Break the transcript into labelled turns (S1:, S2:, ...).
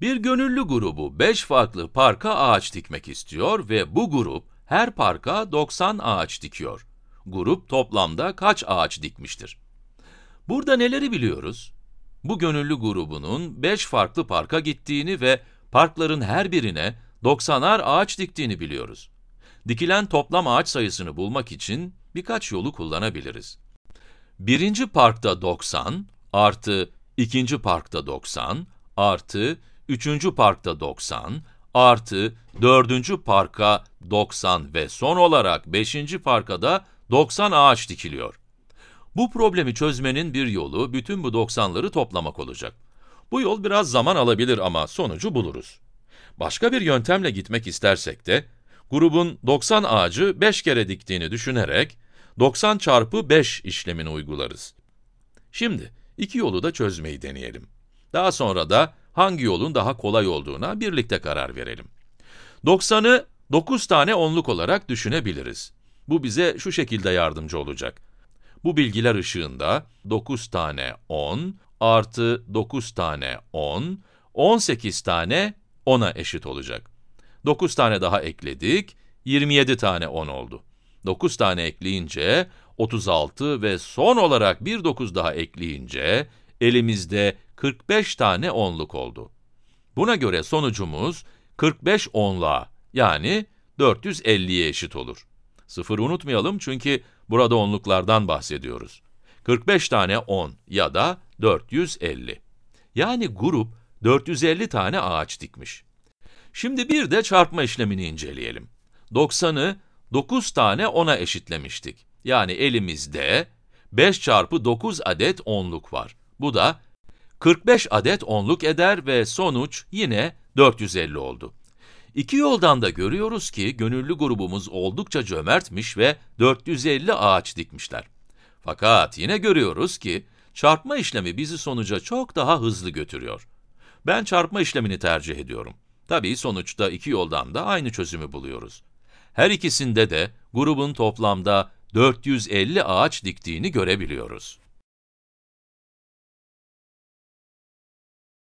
S1: Bir gönüllü grubu 5 farklı parka ağaç dikmek istiyor ve bu grup her parka 90 ağaç dikiyor. Grup toplamda kaç ağaç dikmiştir? Burada neleri biliyoruz? Bu gönüllü grubunun 5 farklı parka gittiğini ve parkların her birine 90'ar ağaç diktiğini biliyoruz. Dikilen toplam ağaç sayısını bulmak için birkaç yolu kullanabiliriz. Birinci parkta 90 artı ikinci parkta 90 artı 3. parkta 90, artı 4. parka 90 ve son olarak 5. parka da 90 ağaç dikiliyor. Bu problemi çözmenin bir yolu bütün bu 90'ları toplamak olacak. Bu yol biraz zaman alabilir ama sonucu buluruz. Başka bir yöntemle gitmek istersek de, grubun 90 ağacı 5 kere diktiğini düşünerek 90 çarpı 5 işlemini uygularız. Şimdi iki yolu da çözmeyi deneyelim. Daha sonra da hangi yolun daha kolay olduğuna birlikte karar verelim. 90'ı 9 tane onluk olarak düşünebiliriz. Bu bize şu şekilde yardımcı olacak. Bu bilgiler ışığında 9 tane 10 artı 9 tane 10, 18 tane 10'a eşit olacak. 9 tane daha ekledik, 27 tane 10 oldu. 9 tane ekleyince 36 ve son olarak bir 9 daha ekleyince elimizde 45 tane onluk oldu. Buna göre sonucumuz 45 onluğa yani 450'ye eşit olur. Sıfır unutmayalım çünkü burada onluklardan bahsediyoruz. 45 tane 10 ya da 450. Yani grup 450 tane ağaç dikmiş. Şimdi bir de çarpma işlemini inceleyelim. 90'ı 9 tane 10'a eşitlemiştik. Yani elimizde 5 çarpı 9 adet onluk var. Bu da 45 adet onluk eder ve sonuç yine 450 oldu. İki yoldan da görüyoruz ki gönüllü grubumuz oldukça cömertmiş ve 450 ağaç dikmişler. Fakat yine görüyoruz ki çarpma işlemi bizi sonuca çok daha hızlı götürüyor. Ben çarpma işlemini tercih ediyorum. Tabii sonuçta iki yoldan da aynı çözümü buluyoruz. Her ikisinde de grubun toplamda 450 ağaç diktiğini görebiliyoruz.